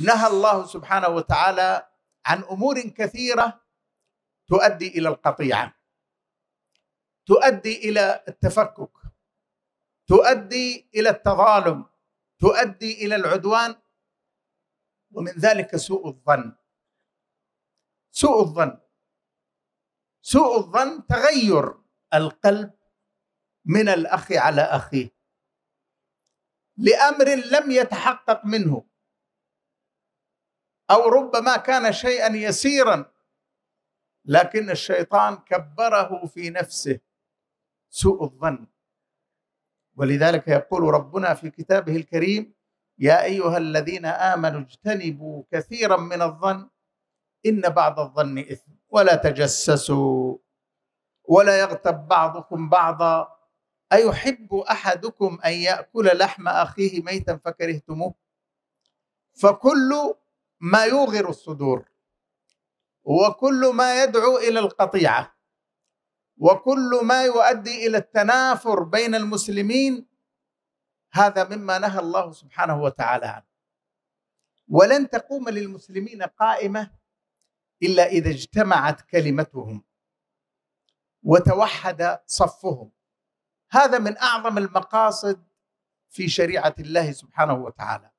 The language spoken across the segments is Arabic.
نهى الله سبحانه وتعالى عن امور كثيره تؤدي الى القطيعه تؤدي الى التفكك تؤدي الى التظالم تؤدي الى العدوان ومن ذلك سوء الظن سوء الظن سوء الظن تغير القلب من الاخ على اخيه لامر لم يتحقق منه او ربما كان شيئا يسيرا لكن الشيطان كبره في نفسه سوء الظن ولذلك يقول ربنا في كتابه الكريم يا ايها الذين امنوا اجتنبوا كثيرا من الظن ان بعض الظن اثم ولا تجسسوا ولا يغتب بعضكم بعضا ايحب احدكم ان ياكل لحم اخيه ميتا فكرهتموه فكل ما يوغر الصدور وكل ما يدعو الى القطيعه وكل ما يؤدي الى التنافر بين المسلمين هذا مما نهى الله سبحانه وتعالى عنه ولن تقوم للمسلمين قائمه الا اذا اجتمعت كلمتهم وتوحد صفهم هذا من اعظم المقاصد في شريعه الله سبحانه وتعالى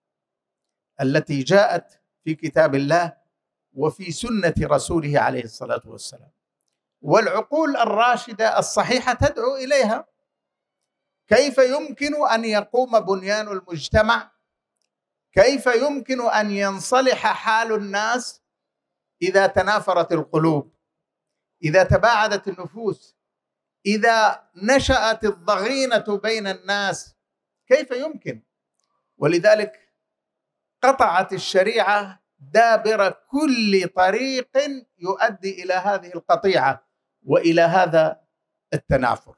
التي جاءت في كتاب الله وفي سنه رسوله عليه الصلاه والسلام والعقول الراشده الصحيحه تدعو اليها كيف يمكن ان يقوم بنيان المجتمع كيف يمكن ان ينصلح حال الناس اذا تنافرت القلوب اذا تباعدت النفوس اذا نشات الضغينه بين الناس كيف يمكن ولذلك قطعت الشريعه دابر كل طريق يؤدي الى هذه القطيعه والى هذا التنافر